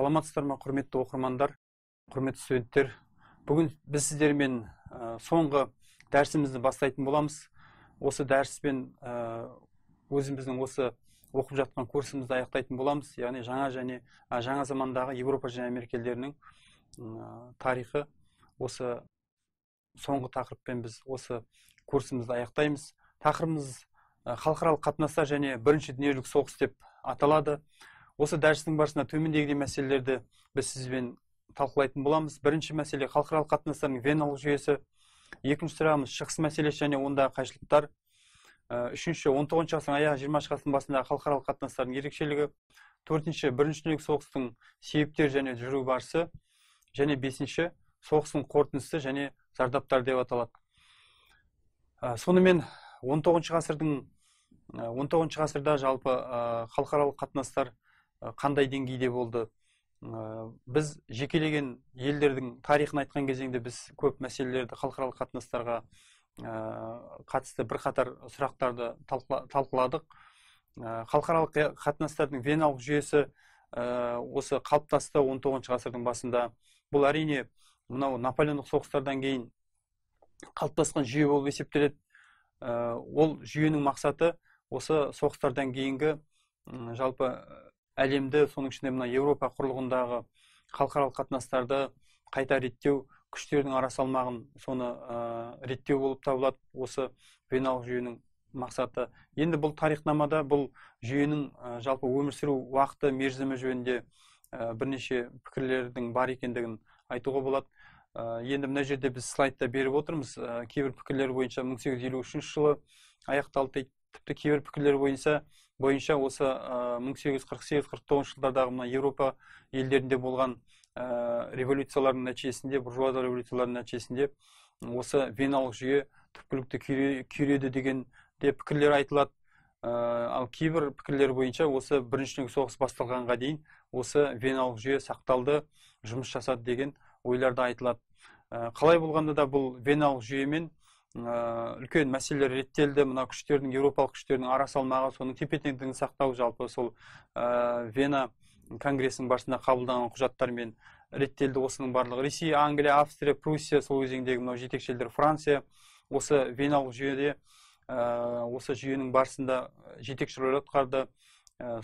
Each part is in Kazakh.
саламатсыздар ма құрметті оқырмандар құрметті студенттер бүгін біз сіздермен соңғы дәрісімізді бастайтын боламыз осы дәріспен ә, өзіміздің осы оқып жатқан курсымызды аяқтайтын боламыз яғни жаңа және ә, жаңа замандағы еуропа және америка елдерінің тарихы осы соңғы тақырыппен біз осы курсымызды аяқтаймыз тақырыбымыз халықаралық қатынастар және бірінші дүниежүзілік соғыс деп аталады осы дәрістің барысында төмендегідей мәселелерді біз сізбен талқылайтын боламыз бірінші мәселе халықаралық қатынастардың веналық жүйесі екінші сұрағымыз шығыс мәселесі және ондағы қайшылықтар ә, үшінші он тоғызыншы ғасырдың аяғы жиырмасыншы ғасырдың басындағы халықаралық қатынастардың ерекшелігі төртінші бірінші дүниежүзілік соғыстың себептері және жүру барысы және бесінші соғыстың қорытындысы және зардаптар деп аталады ә, сонымен он тоғызыншы ғасырдың ә, он тоғызыншы ғасырда жалпы халықаралық қатынастар қандай деңгейде болды біз жекелеген елдердің тарихын айтқан кезеңде біз көп мәселелерді халықаралық қатынастарға қатысты бірқатар сұрақтарды талқыладық халықаралық қатынастардың веналық жүйесі осы қалыптасты 19 тоғызыншы ғасырдың басында бұл әрине мынау наполеондық соғыстардан кейін қалыптасқан жүйе болып есептеледі ол жүйенің мақсаты осы соғыстардан кейінгі жалпы әлемді соның ішінде мына еуропа құрлығындағы халықаралық қатынастарды қайта реттеу күштердің арасалмағын соны реттеу болып табылады осы веналық жүйенің мақсаты енді бұл тарихнамада бұл жүйенің жалпы өмір сүру уақыты мерзімі жөнінде бірнеше пікірлердің бар екендігін айтуға болады ә, енді мына жерде біз слайдта беріп отырмыз ә, кейбір пікірлер бойынша 1853 жылы аяқталды дейді тіпті кейбір пікірлер бойынша бойынша осы мың сегіз жүз қырық жылдардағы мына еуропа елдерінде болған революциялардың нәтижесінде буржуазия революцияларының нәтижесінде осы веналық жүйе түпкілікті күйреді деген де пікірлер айтылады ал кейбір пікірлер бойынша осы дүниежүзілік соғыс басталғанға дейін осы веналық жүйе сақталды жұмыс жасады деген ойлар да айтылады қалай болғанда да бұл веналық жүйемен Э, үлкен мәселелер реттелді мына күштердің еуропалық күштердің ара салмағы соның тепе теңдігін сақтау жалпы сол ә, вена конгресінің барысында қабылданған құжаттармен реттелді осының барлығы ресей англия австрия пруссия сол кезеңдегі мынау елдер франция осы веналық жүйеде ә, осы жүйенің барысында жетекші рөл атқарды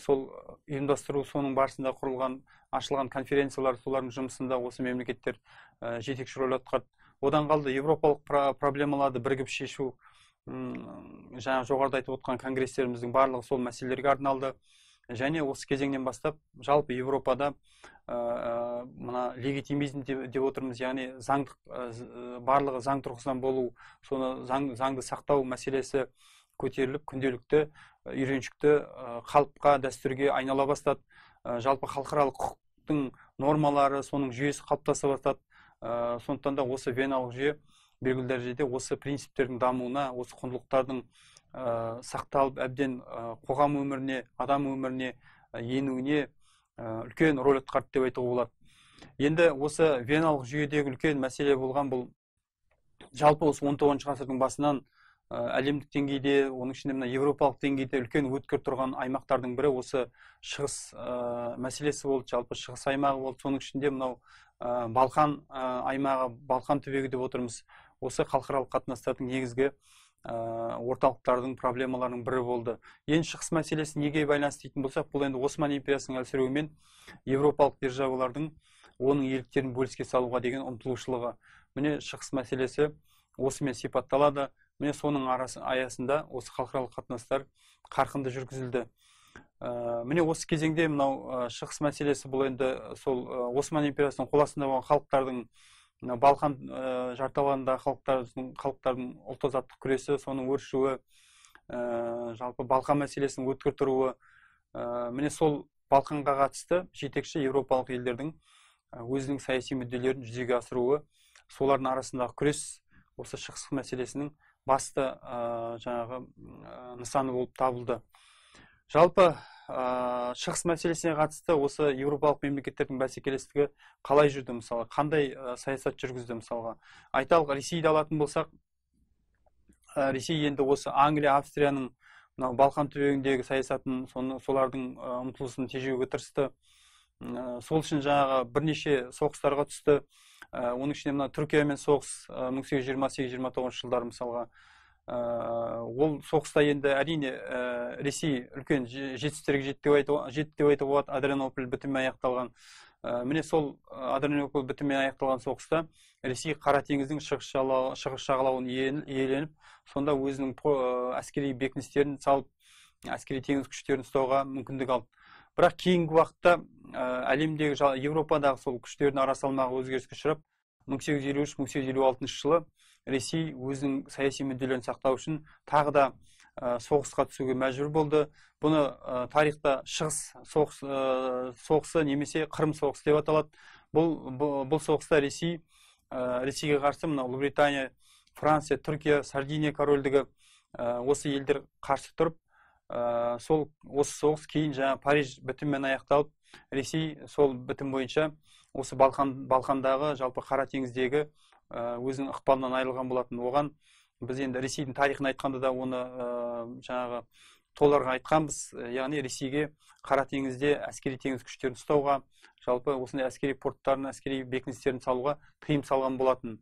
сол ұйымдастыру соның барысында құрылған ашылған конференциялар солардың жұмысында осы мемлекеттер жетекші рөл атқарды одан қалды европалық проблемаларды бірігіп шешу жаңа жоғарыда айтып отқан конгресстеріміздің барлығы сол мәселелерге арналды және осы кезеңнен бастап жалпы Европада ә, мына легитимизм деп, деп отырмыз яғни заңдық барлығы заң тұрғысынан болу соны заң, заңды сақтау мәселесі көтеріліп күнделікті үйреншікті қалыпқа дәстүрге айнала бастады жалпы халықаралық құқықтың нормалары соның жүйесі қалыптаса бастады ә, сондықтан да осы веналық жүйе белгілі дәрежеде осы принциптердің дамуына осы құндылықтардың ә, сақталып әбден э, қоғам өміріне адам өміріне енуіне үлкен рөл атқарды деп айтуға болады енді осы веналық жүйедегі үлкен мәселе болған бұл жалпы осы он тоғызыншы ғасырдың басынан әлемдік деңгейде оның ішінде мына еуропалық деңгейде үлкен өткір тұрған аймақтардың бірі осы шығыс ә, мәселесі болды жалпы шығыс аймағы болды соның ішінде мынау ә, балқан ә, аймағы балқан түбегі деп отырмыз осы халықаралық қатынастардың негізгі ә, орталықтардың проблемаларының бірі болды енді шығыс мәселесі неге байланысты дейтін болсақ бұл енді осман империясының әлсіреуімен еуропалық державалардың оның еліктерін бөліске салуға деген ұмтылушылығы міне шығыс мәселесі осымен сипатталады міне соның арасы, аясында осы халықаралық қатынастар қарқынды жүргізілді ә, міне осы кезеңде мынау э, шығыс мәселесі бұл енді э, сол осман империясының қол астында болған халықтардың мынау балқан ә, халықтардың халықтардың ұлт азаттық күресі соның өршуі жалпы балқан мәселесінің өткір тұруы міне сол балқанға қатысты жетекші еуропалық елдердің өзінің саяси мүдделерін жүзеге асыруы солардың арасындағы күрес осы шығыс мәселесінің басты жаңағы нысаны болып табылды жалпы ә, шығыс мәселесіне қатысты осы еуропалық мемлекеттердің бәсекелестігі қалай жүрді мысалы қандай саясат жүргізді мысалға айталық ресейді алатын болсақ ә, ресей енді осы англия австрияның мынау балқан түбегіндегі саясатын соны солардың ұмтылысын тежеуге тырысты ә, сол үшін жаңағы бірнеше соғыстарға түсті ә, оның ішінде мына түркиямен соғыс мың сегіз жүз жиырма сегіз жиырма тоғызыншы жылдары мысалға Э, ол соғыста енді әрине э, ресей үлкен жетістіктерге жетті деп айтуға болады адренополь бітіммен аяқталған э, міне сол адренополь бітіммен аяқталған соғыста ресей қара теңіздің шығыс жағалауын иеленіп сонда өзінің әскери бекіністерін салып әскери теңіз күштерін ұстауға мүмкіндік алды бірақ кейінгі уақытта әлемдегі жа, еуропадағы сол күштердің ара салмағы өзгеріске ұшырап мың сегіз жүз елу үш мың сегіз жүз елу алтыншы жылы ресей өзінің саяси мүдделерін сақтау үшін тағы да э, соғысқа түсуге мәжбүр болды бұны ә, тарихта шығыс соғыс, э, соғысы немесе қырым соғысы деп аталады бұл, бұл, бұл соғыста ресей ресейге қарсы мына ұлыбритания франция түркия сардиния корольдігі осы елдер қарсы тұрып сол осы соғыс кейін жаңа париж бітіммен аяқталып ресей сол бітім бойынша осы балқан балқандағы жалпы қара теңіздегі Э, өзінің ықпалынан айырылған болатын оған біз енді ресейдің тарихын айтқанда да оны э, жаңағы толарға айтқанбыз э, яғни ресейге қара теңізде әскери теңіз күштерін ұстауға жалпы осындай әскери порттарын әскери бекіністерін салуға тыйым салған болатын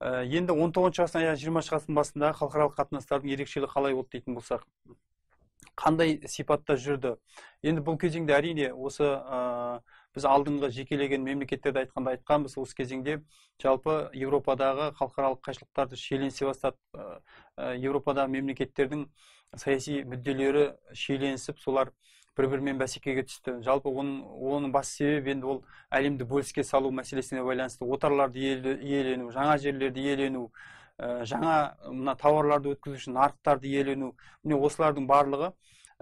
енді 19 тоғызыншы ғасырдың аяғы жиырмасыншы ғасырдың басындағы халықаралық қатынастардың ерекшелігі қалай болды дейтін болсақ қандай сипатта жүрді енді бұл кезеңде әрине осы біз алдыңғы жекелеген мемлекеттерді айтқанда айтқанбыз осы кезеңде жалпы еуропадағы халықаралық қайшылықтарды шиеленісе бастады еуропадағы мемлекеттердің саяси мүдделері шиеленісіп солар бір бірімен бәсекеге түсті жалпы оның оның бас себебі енді ол әлемді бөліске салу мәселесіне байланысты отарларды иелену жаңа жерлерді иелену жаңа мына тауарларды үшін нарықтарды иелену міне осылардың барлығы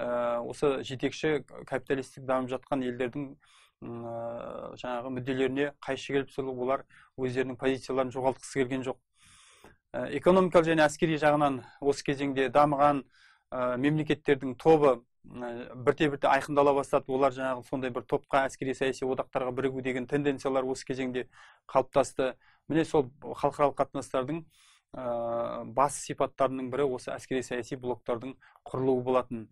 осы жетекші капиталистік дамып жатқан елдердің жаңағы мүдделеріне қайшы келіп солу олар өздерінің позицияларын жоғалтқысы келген жоқ экономикалық және әскери жағынан осы кезеңде дамыған мемлекеттердің тобы бірте бірте айқындала бастады олар жаңағы сондай бір топқа әскери саяси одақтарға бірігу деген тенденциялар осы кезеңде қалыптасты міне сол халықаралық қатынастардың ә, бас сипаттарының бірі осы әскери саяси блоктардың құрылуы болатын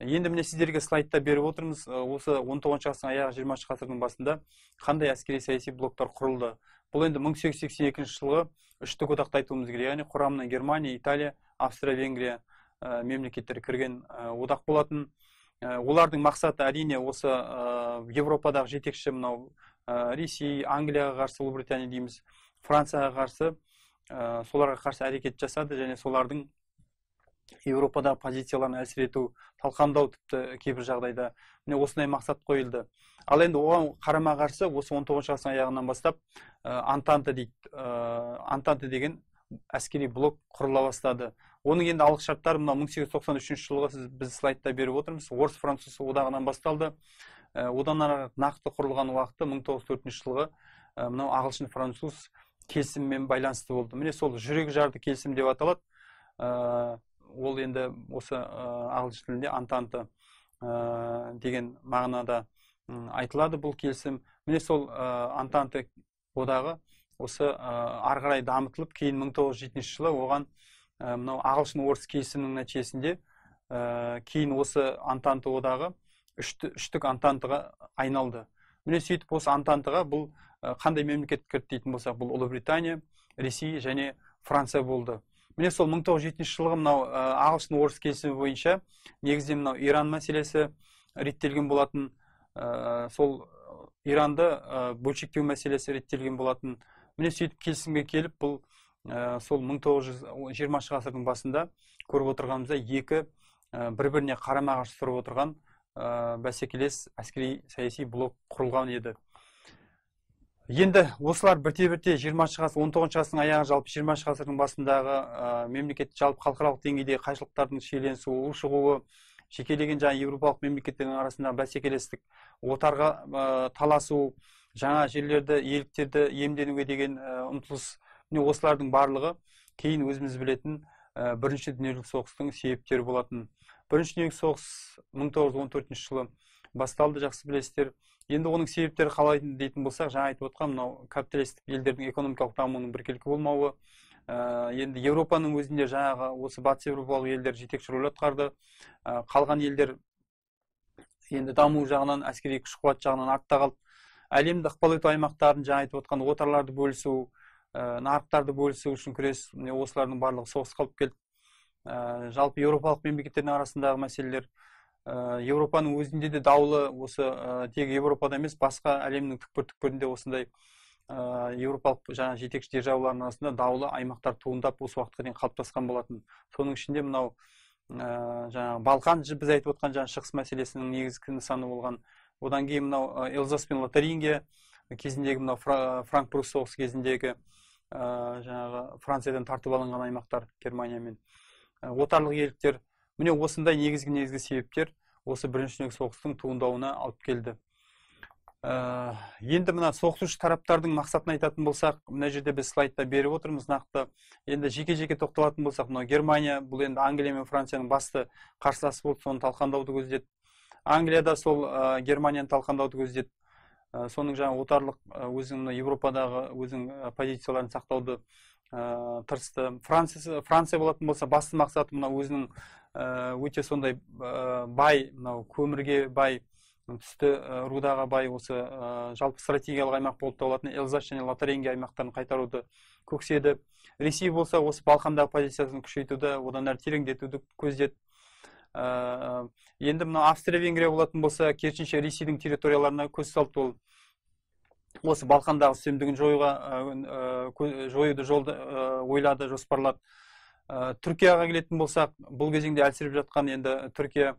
енді міне сіздерге слайдта беріп отырмыз осы 19 тоғызыншы ғасырдың аяғы жиырмасыншы ғасырдың басында қандай әскери саяси блоктар құрылды бұл енді 1882 жылғы үштік одақты айтуымыз керек яғни құрамына германия италия австрия венгрия ә, мемлекеттері кірген ә, одақ болатын олардың мақсаты әрине осы ә, европадағы жетекші мынау ә, ресей англияға қарсы ұлыбритания дейміз францияға қарсы соларға қарсы әрекет жасады және солардың еуропадағы позицияларын әлсірету талқандау тіпті кейбір жағдайда міне осындай мақсат қойылды ал енді оған қарама қарсы осы 19 тоғызыншы ғасырдың аяғынан бастап ә, антанта дейді ә, антанта деген әскери блок құрыла бастады оның енді алғы шарттары мынау мың сегіз жылғы сіз біз слайдта беріп отырмыз орыс француз одағынан басталды ә, одан ары нақты құрылған уақыты мың тоғыз жүз төртінші жылғы мынау ағылшын француз келісімімен байланысты болды міне сол жүрек жарды келісім деп аталады ол енді осы ағылшын тілінде антанта деген мағынада айтылады бұл келісім міне сол антанта одағы осы ары қарай дамытылып кейін 1907 жылы оған мынау ағылшын орыс келісімінің нәтижесінде кейін осы антанта одағы үшті, үштік антантаға айналды міне сөйтіп осы антантаға бұл қандай мемлекет кірді дейтін болсақ бұл ұлыбритания ресей және франция болды міне сол мың тоғыз жүз жетінші жылғы мынау ә, ағылшын орыс келісімі бойынша негізінде мынау иран мәселесі реттелген болатын ә, сол иранды ә, бөлшектеу мәселесі реттелген болатын міне сөйтіп келісімге келіп бұл ә, сол 1920 ғасырдың басында көріп отырғанымыздай екі ә, бір біріне қарама қарсы тұрып отырған ә, бәсекелес әскери саяси блок құрылған еді енді осылар бірте бірте жиырмасыншы ғасыр он тоғызыншы ғасырдың аяғы жалпы жиырмасыншы ғасырдың басындағы мемлекет жалпы халықаралық деңгейдегі қайшылықтардың шиеленісуі ушығуы жекелеген жаңа еуропалық мемлекеттердің арасындағы бәсекелестік отарға таласу жаңа жерлерді иеліктерді иемденуге деген ұмтылыс міне осылардың барлығы кейін өзіміз білетін ә, бірінші дүниежүзілік соғыстың себептері болатын бірінші дүниежүзілік соғыс 1914 жылы басталды жақсы білесіздер енді оның себептері қалай дейтін болсақ жаңа айтып отқан мынау капиталистік елдердің экономикалық дамуының біркелкі болмауы ә, енді еуропаның өзінде жаңағы осы батыс еуропалық елдер жетекші рөл атқарды ә, қалған елдер енді даму жағынан әскери күш қуат жағынан артта қалды әлемді ықпал ету аймақтарын жаңа айтып отқан отарларды бөлісу ә, нарықтарды бөлісу үшін күрес міне осылардың барлығы соғыс қалып келді ә, жалпы еуропалық мемлекеттердің арасындағы мәселелер Э, еуропаның өзінде де даулы осы э, тек еуропада емес басқа әлемнің түкпір түкпірінде осындай ә, э, еуропалық жаңа жетекші державалардың арасында даулы аймақтар туындап осы уақытқа дейін қалыптасқан болатын соның ішінде мынау жаңағы балқан біз айтып отқан жаңағы шығыс мәселесінің негізгі нысаны болған одан кейін мынау ә, элзас пен лотарингия кезіндегі мынау франк прусс соғысы кезіндегі жаңағы франциядан тартып алынған аймақтар германия мен отарлық еліктер міне осындай негізгі негізгі себептер осы бірінші дүниежүзілік соғыстың туындауына алып келді ә, енді мына соғысушы тараптардың мақсатын айтатын болсақ мына жерде біз слайдта беріп отырмыз нақты енді жеке жеке тоқталатын болсақ мынау германия бұл енді англия мен францияның басты қарсыласы болды соны талқандауды көздеді англия да сол ә, германияны талқандауды көздеді ә, соның жаңағы отарлық ә, өзінің мына еуропадағы өзінің ә, позицияларын сақтауды ә, тырысты франция франция болатын болса басты мақсаты мына өзінің Э, өте сондай э, бай мынау көмірге бай түсті э, рудаға бай осы жалпы стратегиялық аймақ болып табылатын элзас және лотарингия аймақтарын қайтаруды көкседі ресей болса осы балқандағы позициясын күшейтуді одан әрі тереңдетуді көздеді енді мынау австрия венгрия болатын болса керісінше ресейдің территорияларына көз салды ол осы балқандағы үстемдігін жоюға жоюды жолды ойлады жоспарлады Э, түркияға келетін болсақ бұл кезеңде әлсіреп жатқан енді түркия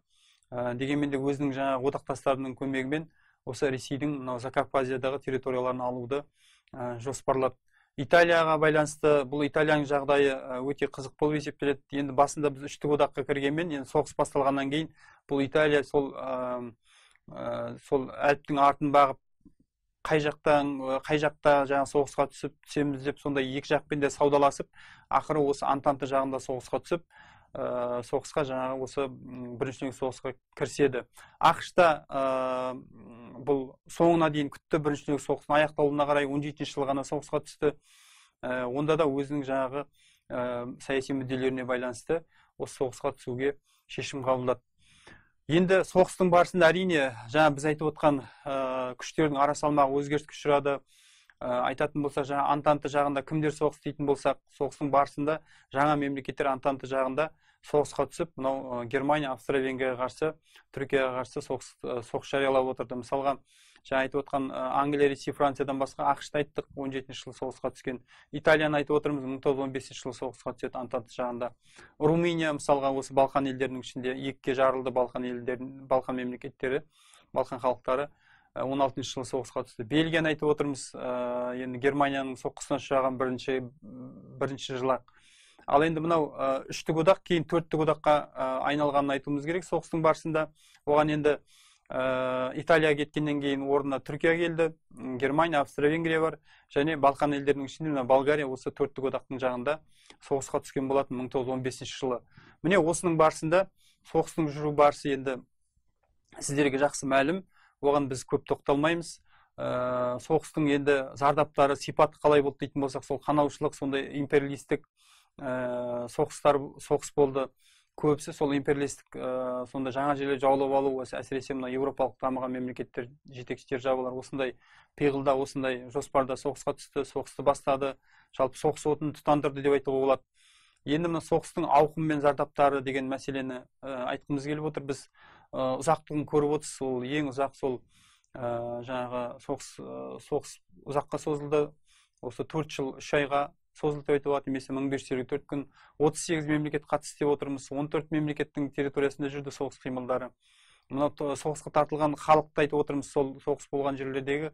ә, дегенмен де өзінің жаңағы одақтастарының көмегімен осы ресейдің мынау закавказиядағы территорияларын алуды э, жоспарлады италияға байланысты бұл италияның жағдайы өте қызық болып есептеледі енді басында біз үштік одаққа кіргенмен енді соғыс басталғаннан кейін бұл италия сол сол әліптің артын бағып қай жақтан қай жақта жаңа соғысқа түсіп түсеміз деп сондай екі жақпен де саудаласып ақыры осы антанта жағында соғысқа түсіп ә, соғысқа жаңағы осы бірінші соғысқа кіріседі ақш та бұл соңына дейін күтті бірінші соғыстың аяқталуына қарай он жетінші жылы ғана соғысқа түсті ә, онда да өзінің жаңағы ә, саяси мүдделеріне байланысты осы соғысқа түсуге шешім қабылдады енді соғыстың барысында әрине жаңа біз айтып отқан ә, күштердің ара салмағы өзгеріске ұшырады э, айтатын болса жаңа антанта жағында кімдер соғыс дейтін болсақ соғыстың барысында жаңа мемлекеттер антанта жағында соғысқа түсіп мынау э, германия австро венгрияға қарсы түркияға қарсы соғыс, соғыс жариялап отырды мысалға жаңа айтып отқан англия ресей франциядан басқа ақш айттық он жетінші жылы соғысқа түскен италияны айтып отырмыз мың тоғыз жүз он бесінші жылы соғысқа түседі антанта жағында румыния мысалға осы балқан елдерінің ішінде екіге жарылды балқан елдерін балқан мемлекеттері балқан халықтары он алтыншы жылы соғысқа түсті бельгияны айтып отырмыз ә, енді германияның соққысына ұшыраған бірінші бірінші жылы ал енді мынау ә, үштік одақ кейін төрттік одаққа ә, айналғанын айтуымыз керек соғыстың барысында оған енді ә, э, италия кеткеннен кейін орнына түркия келді германия австрия венгрия бар және балқан елдерінің ішінде мына болгария осы төрттік одақтың жағында соғысқа түскен болатын 1915 жылы міне осының барысында соғыстың жүру барысы енді сіздерге жақсы мәлім оған біз көп тоқталмаймыз ә, соғыстың енді зардаптары сипат қалай болды дейтін болсақ сол қанаушылық сондай империалистік ә, соғыстар соғыс болды көбісі сол империалистік ә, сонда жаңа жерлер жаулап алу осы әсіресе мына еуропалық дамыған мемлекеттер жетекші державалар осындай пиғылда осындай жоспарда соғысқа түсті соғысты бастады жалпы соғыс отын тұтандырды деп айтуға болады енді мына соғыстың ауқымы мен зардаптары деген мәселені ә, айтқымыз келіп отыр біз ә, ұзақтығын көріп отырсыз ол ең ұзақ сол ә, жаңағы соғыс соғыс ұзаққа созылды осы төрт жыл үш айға созылтып айтып алады немесе мың бес жүз елу төрт күн отыз сегіз мемлекет қатысты деп отырмыз он төрт мемлекеттің территориясында жүрді соғыс қимылдары мынау соғысқа тартылған халықты айтып отырмыз сол соғыс болған жерлердегі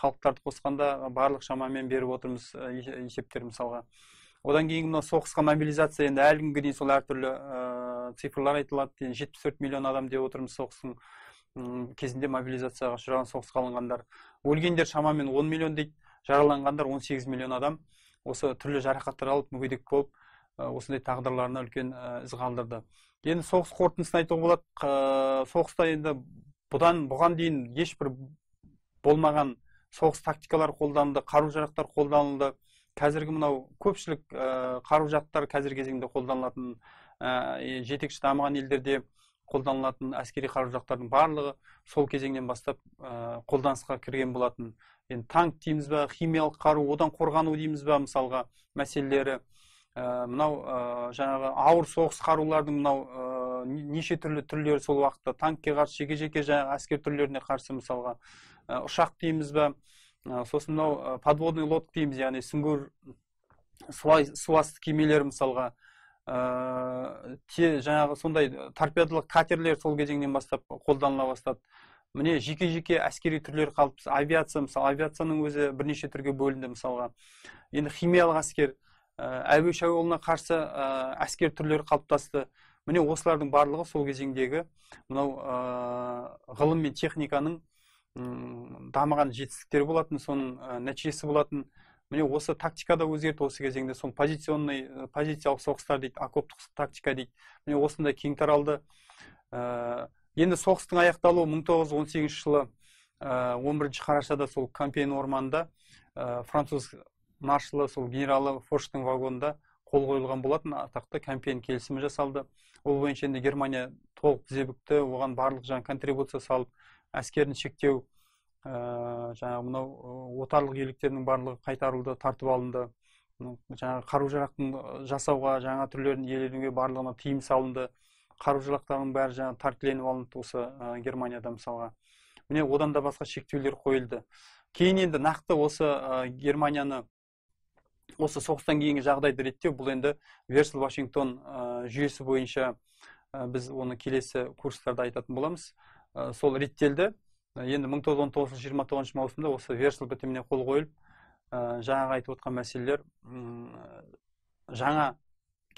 халықтарды қосқанда барлық шамамен беріп отырмыз есептер мысалға одан кейін мына соғысқа мобилизация енді әлі күнге дейін сол әртүрлі ә, цифрлар айтылады жетпіс төрт миллион адам деп отырмыз соғыстың кезінде мобилизацияға ұшыраған соғысқа алынғандар өлгендер шамамен он миллион дейді жараланғандар он сегіз миллион адам осы түрлі жарақаттар алып мүгедек болып осындай тағдырларына үлкен із қалдырды енді соғыс қорытындысын айтуға болады соғыста енді бұдан бұған дейін ешбір болмаған соғыс тактикалары қолданылды қару жарақтар қолданылды қазіргі мынау көпшілік қару жарақтар қазіргі кезеңде қолданылатын жетекші дамыған елдерде қолданылатын әскери қару жарақтардың барлығы сол кезеңнен бастап қолданысқа кірген болатын енді танк дейміз ба химиялық қару одан қорғану дейміз ба мысалға мәселелері э, мынау ә, жаңағы ауыр соғыс қарулардың мынау ә, неше түрлі түрлері сол уақытта танкке қарсы жеке жеке жаңағы әскер түрлеріне қарсы мысалға ә, ұшақ дейміз ба ә, сосын мынау ә, подводный лодка дейміз яғни сүңгір суасты кемелер мысалға ә, те жаңағы сондай торпедалық катерлер сол кезеңнен бастап қолданыла бастады міне жеке жеке әскери түрлер қалыптасты. авиация мысалы авиацияның өзі бірнеше түрге бөлінді мысалға енді химиялық әскер ә, әуе шабуылына қарсы ә, әскер түрлері қалыптасты міне осылардың барлығы сол кезеңдегі мынау ә, ғылым мен техниканың дамыған жетістіктері болатын соның нәтижесі болатын міне осы тактика да өзгерді осы кезеңде сол позиционный позициялық соғыстар дейді окоптық тактика дейді міне осындай кең таралды енді соғыстың аяқталуы 1918 жылы 11 э, бірінші қарашада сол кампейн орманында э, француз маршалы сол генералы форштың вагонында қол қойылған болатын атақты кампейн келісімі жасалды ол бойынша енді германия толық тізебікті оған барлық жаң контрибуция салып әскерін шектеу ә, жаңағы мынау отарлық иеліктердің барлығы қайтарылды тартып алынды жаңағы қару жарақтың жасауға жаңа түрлерін иеленуге барлығына тыйым салынды қару бәрі жаңағы тәркіленіп алынды осы ә, германияда мысалға міне одан да басқа шектеулер қойылды кейін енді нақты осы германияны осы соғыстан кейінгі жағдайды реттеу бұл енді версел вашингтон жүйесі бойынша біз оны келесі курстарда айтатын боламыз сол реттелді енді мың тоғыз он жиырма тоғызыншы маусымда осы версл бітіміне қол қойылып ә, жаңағы айтып отқан мәселелер жаңа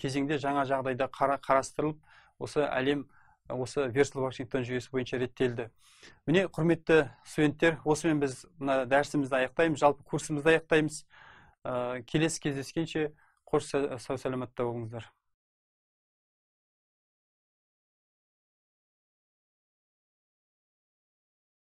кезеңде жаңа жағдайда қара, қарастырылып осы әлем осы виртуал вашингтон жүйесі бойынша реттелді міне құрметті студенттер осымен біз мына дәрісімізді аяқтаймыз жалпы курсымызды аяқтаймыз ә, келесі кездескенше қош сау саламатта болыңыздар